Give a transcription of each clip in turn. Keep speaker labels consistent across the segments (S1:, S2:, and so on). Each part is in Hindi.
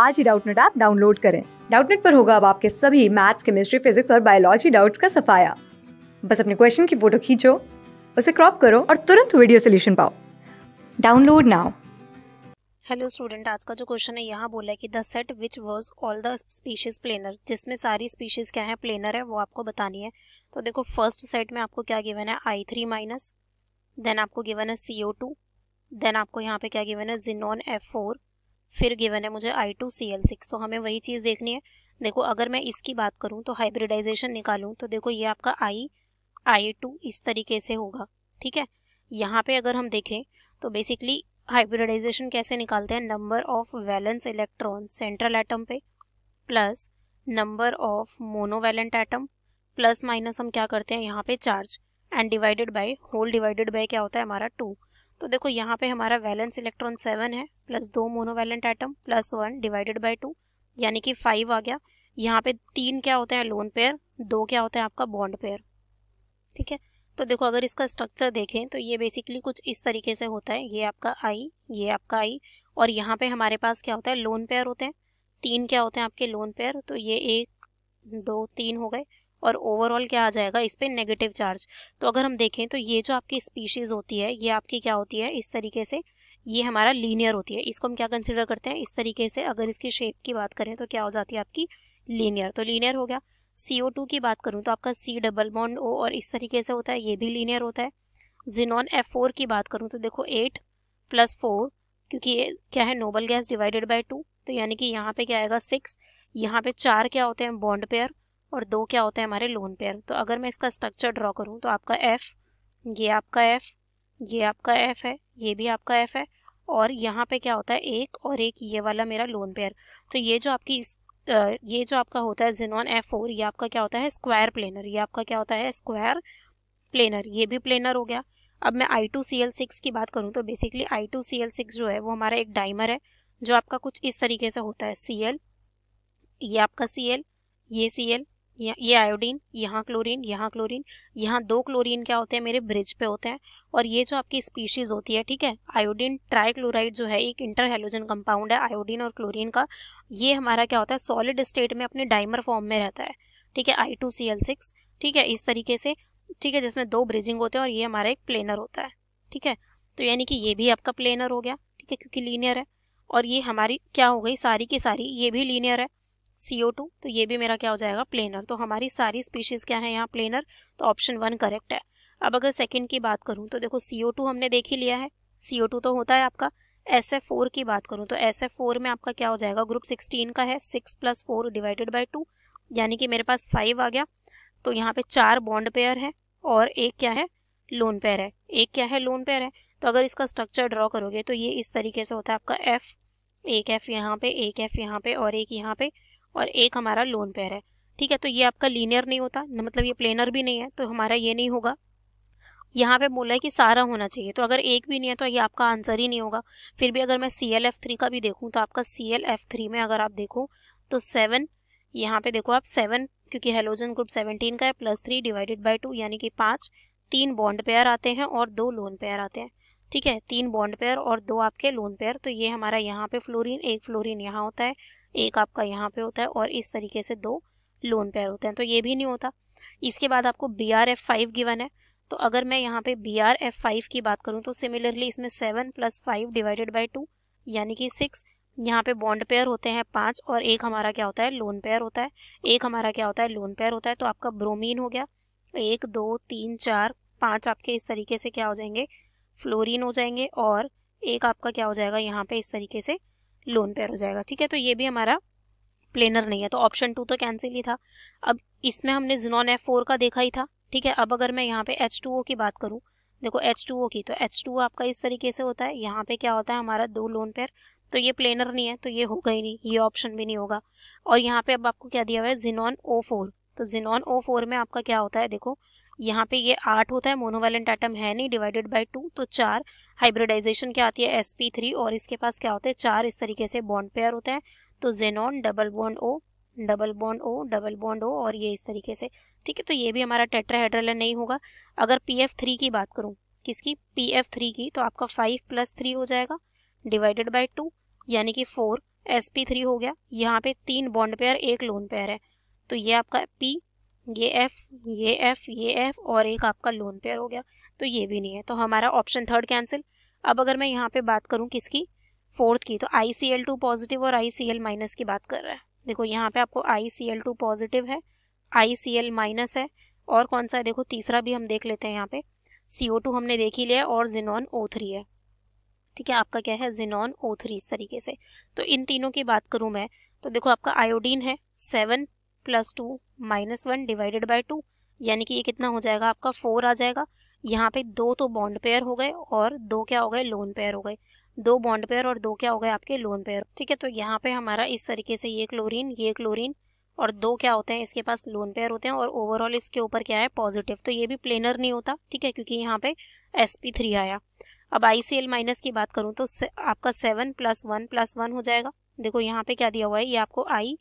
S1: आज ही डाउटनेट ऐप डाउनलोड करें डाउटनेट पर होगा अब आपके सभी मैथ्स केमिस्ट्री फिजिक्स और बायोलॉजी डाउट्स का सफाया बस अपने क्वेश्चन की फोटो खींचो उसे क्रॉप करो और तुरंत वीडियो सोल्यूशन पाओ डाउनलोड नाउ हेलो स्टूडेंट आज का जो क्वेश्चन है यहाँ बोला है कि the set which was all the species planar जिसमें सारी स्पीशीज क्या है प्लेनर है वो आपको बतानी है तो देखो फर्स्ट सेट में आपको क्या गिवन है आई थ्री माइनस देन आपको गिवन है सी ओ टू देन आपको यहाँ पे क्या गिवन है जिनोन एफ फोर फिर गिवन है मुझे I two C L six तो हमें वही चीज़ देखनी है देखो अगर मैं इसकी बात करूँ तो हाइब्रिडाइजेशन निकालूँ तो देखो ये आपका आई आई टू इस तरीके से होगा ठीक है यहाँ पे अगर हम देखें तो बेसिकली हाइब्रिडाइजेशन कैसे निकालते हैं number of valence electron central atom पे plus number of monovalent atom plus minus हम क्या करते हैं यहाँ पे charge and divided by whole divided by क्या होता है हमारा टू तो देखो यहाँ पे हमारा वैलेंस इलेक्ट्रॉन सेवन है प्लस दो monovalent atom plus one divided by two यानी कि फाइव आ गया यहाँ पे तीन क्या होते हैं लोन पेयर दो क्या होते हैं आपका बॉन्ड पेयर ठीक है तो देखो अगर इसका स्ट्रक्चर देखें तो ये बेसिकली कुछ इस तरीके से होता है ये आपका आई ये आपका आई और यहाँ पे हमारे पास क्या होता है लोन पेयर होते हैं तीन क्या होते हैं आपके लोन पेयर तो ये एक दो तीन हो गए और ओवरऑल क्या आ जाएगा इस पर नेगेटिव चार्ज तो अगर हम देखें तो ये जो आपकी स्पीशीज़ होती है ये आपकी क्या होती है इस तरीके से ये हमारा लीनियर होती है इसको हम क्या कंसिडर करते हैं इस तरीके से अगर इसकी शेप की बात करें तो क्या हो जाती है आपकी लीनियर तो लीनियर हो गया सी की बात करूँ तो आपका सी डबल बॉन्ड ओ और इस तरीके से होता है ये भी लीनियर होता है जिनॉन एफ फोर की बात करूँ तो देखो एट प्लस फोर क्योंकि ये क्या है noble gas divided by two तो यानी कि यहाँ पे क्या आएगा सिक्स यहाँ पे चार क्या होते हैं बॉन्ड पेयर और दो क्या होते हैं हमारे लोन पेयर तो अगर मैं इसका स्ट्रक्चर ड्रॉ करूँ तो आपका एफ ये आपका एफ ये आपका एफ है ये भी आपका एफ है और यहाँ पे क्या होता है एक और एक ये वाला मेरा लोन पेयर तो ये जो आपकी इस ये जो आपका होता है जिनॉन एफ फोर ये आपका क्या होता है स्क्वायर प्लेनर ये आपका क्या होता है स्क्वायर प्लेनर ये भी प्लेनर हो गया अब मैं I two C L six की बात करूँ तो basically I two C L six जो है वो हमारा एक डाइमर है जो आपका कुछ इस तरीके से होता है सी एल ये आपका सी एल ये सी एल ये आयोडीन यहाँ क्लोरीन यहाँ क्लोरीन यहाँ दो क्लोरीन क्या होते हैं मेरे ब्रिज पे होते हैं और ये जो आपकी स्पीशीज होती है ठीक है आयोडीन ट्राइक्लोराइड जो है एक इंटर हेलोजन कंपाउंड है आयोडीन और क्लोरीन का ये हमारा क्या होता है सॉलिड स्टेट में अपने डाइमर फॉर्म में रहता है ठीक है I two C L six ठीक है इस तरीके से ठीक है जिसमें दो ब्रिजिंग होते हैं और ये हमारा एक प्लेनर होता है ठीक है तो यानी कि ये भी आपका प्लेनर हो गया ठीक है क्योंकि लीनियर है और ये हमारी क्या हो गई सारी की सारी ये भी लीनियर है सी ओ टू तो ये भी मेरा क्या हो जाएगा प्लेनर तो हमारी सारी स्पीशीज़ क्या है यहाँ प्लेनर तो ऑप्शन वन करेक्ट है अब अगर सेकेंड की बात करूँ तो देखो सी ओ टू हमने देख ही लिया है सी ओ टू तो होता है आपका एस एफ फोर की बात करूँ तो एस एफ फोर में आपका क्या हो जाएगा ग्रुप सिक्सटीन का है six plus four divided by two यानी कि मेरे पास फाइव आ गया तो यहाँ पे चार बॉन्ड पेयर है और एक क्या है लोन पेयर है एक क्या है लोन पेयर है तो अगर इसका स्ट्रक्चर ड्रॉ करोगे तो ये इस तरीके से होता है आपका एफ एक एफ यहाँ पे एक एफ यहाँ पे और एक यहाँ पे और एक हमारा लोन पेयर है ठीक है तो ये आपका लीनियर नहीं होता मतलब ये प्लेनर भी नहीं है तो हमारा ये नहीं होगा यहाँ पे बोला है कि सारा होना चाहिए तो अगर एक भी नहीं है तो ये आपका आंसर ही नहीं होगा फिर भी अगर मैं सी एल एफ थ्री का भी देखूँ तो आपका सी एल एफ थ्री में अगर आप देखो तो सेवन यहाँ पे देखो आप सेवन क्योंकि हेलोजन ग्रुप सेवनटीन का है plus three divided by two यानी कि पाँच तीन बॉन्ड पेयर आते हैं और दो लोन पेयर आते हैं ठीक है तीन बॉन्ड पेयर और दो आपके लोन पेयर तो ये हमारा यहाँ पे फ्लोरीन एक फ्लोरीन यहाँ होता है एक आपका यहाँ पे होता है और इस तरीके से दो लोन पेयर होते हैं तो ये भी नहीं होता इसके बाद आपको B R F five given है तो अगर मैं यहाँ पे बी आर एफ फाइव की बात करूँ तो सिमिलरली इसमें seven plus five divided by two यानी कि सिक्स यहाँ पे बॉन्ड पेयर होते हैं पाँच और एक हमारा क्या होता है लोन पेयर होता है एक हमारा क्या होता है लोन पेयर होता है तो आपका ब्रोमीन हो गया एक दो तीन चार पाँच आपके इस तरीके से क्या हो जाएंगे फ्लोरीन हो जाएंगे और एक आपका क्या हो जाएगा यहाँ पे इस तरीके से लोन पेयर हो जाएगा ठीक है तो ये भी हमारा प्लेनर नहीं है तो ऑप्शन टू तो कैंसिल ही था अब इसमें हमने जिनॉन एफ फोर का देखा ही था ठीक है अब अगर मैं यहाँ पे एच टू ओ की बात करूँ देखो एच टू ओ की तो एच टू ओ आपका इस तरीके से होता है यहाँ पे क्या होता है हमारा दो लोन पेयर तो ये प्लेनर नहीं है तो ये होगा ही नहीं ये ऑप्शन भी नहीं होगा और यहाँ पे अब आपको क्या दिया हुआ है जिनॉन ओ फोर तो जिनॉन ओ फोर में आपका क्या होता है देखो यहाँ पे ये आठ होता है मोनोवेलेंट आइटम है नहीं डिवाइडेड बाय टू तो चार हाइब्रिडाइजेशन क्या आती है एस पी थ्री और इसके पास क्या होता है चार इस तरीके से बॉन्ड पेयर होते हैं तो xenon double bond O double bond O double bond O और ये इस तरीके से ठीक है तो ये भी हमारा टेट्राहेड्रल नहीं होगा अगर पी एफ थ्री की बात करूँ किसकी पी एफ थ्री की तो आपका फाइव प्लस थ्री हो जाएगा डिवाइडेड बाई टू यानी कि फोर एस पी थ्री हो गया यहाँ पे तीन बॉन्ड पेयर एक लोन पेयर है तो ये आपका पी ये एफ ये एफ ये एफ और एक आपका लोन पेयर हो गया तो ये भी नहीं है तो हमारा ऑप्शन थर्ड कैंसिल अब अगर मैं यहाँ पे बात करूँ किसकी फोर्थ की तो I C L two positive और आई सी एल माइनस की बात कर रहा है देखो यहाँ पे आपको I C L two positive है आई सी एल माइनस है और कौन सा है देखो तीसरा भी हम देख लेते हैं यहाँ पे सी ओ टू हमने देख ही लिया और जिनॉन ओ थ्री है ठीक है आपका क्या है जिनॉन ओ थ्री इस तरीके से तो इन तीनों की बात करूँ मैं तो देखो आपका आयोडीन है seven plus two minus one divided by two यानी कि ये कितना हो जाएगा आपका फोर आ जाएगा यहाँ पे दो तो बॉन्ड पेयर हो गए और दो क्या हो गए लोन पेयर हो गए दो बॉन्ड पेयर और दो क्या हो गए आपके लोन पेयर ठीक है तो यहाँ पे हमारा इस तरीके से ये क्लोरीन ये क्लोरीन और दो क्या होते हैं इसके पास लोन पेयर होते हैं और ओवरऑल इसके ऊपर क्या है पॉजिटिव तो ये भी प्लेनर नहीं होता ठीक है क्योंकि यहाँ पे एस पी आया अब आई सी एल माइनस की बात करूँ तो आपका seven plus one plus one हो जाएगा देखो यहाँ पे क्या दिया हुआ है ये आपको I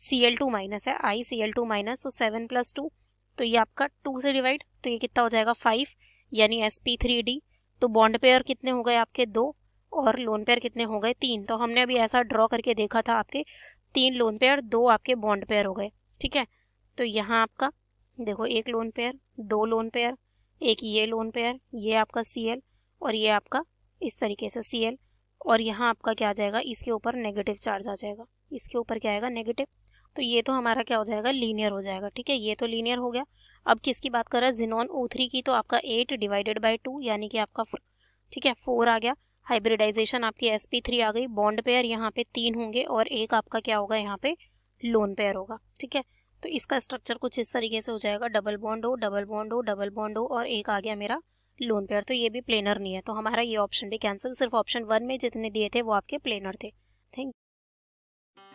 S1: C L two minus है I C L two minus तो सेवन प्लस टू तो ये आपका टू से डिवाइड तो ये कितना हो जाएगा फाइव यानी एस पी थ्री डी तो बॉन्ड पेयर कितने हो गए आपके दो और लोन पेयर कितने हो गए तीन तो हमने अभी ऐसा ड्रॉ करके देखा था आपके तीन लोन पेयर दो आपके बॉन्ड पेयर हो गए ठीक है तो यहाँ आपका देखो एक लोन पेयर दो लोन पेयर एक ये लोन पेयर ये आपका सी एल और ये आपका इस तरीके से सी एल और यहाँ आपका क्या आ जाएगा इसके ऊपर नेगेटिव चार्ज आ जाएगा इसके ऊपर क्या आएगा नेगेटिव तो ये तो हमारा क्या हो जाएगा लीनियर हो जाएगा ठीक है ये तो लीनियर हो गया अब किसकी बात कर रहा है जिनॉन ओ थ्री की तो आपका एट डिवाइडेड बाई टू यानी कि आपका ठीक है फोर आ गया हाइब्रिडाइजेशन आपकी एस पी थ्री आ गई बॉन्ड पेयर यहाँ पे तीन होंगे और एक आपका क्या होगा यहाँ पे लोन पेयर होगा ठीक है तो इसका स्ट्रक्चर कुछ इस तरीके से हो जाएगा डबल बॉन्ड हो डबल बॉन्ड हो डबल बॉन्ड हो और एक आ गया मेरा लोन पेयर तो ये भी प्लेनर नहीं है तो हमारा ये ऑप्शन भी कैंसिल सिर्फ ऑप्शन वन में जितने दिए थे वो आपके प्लेनर थे थैंक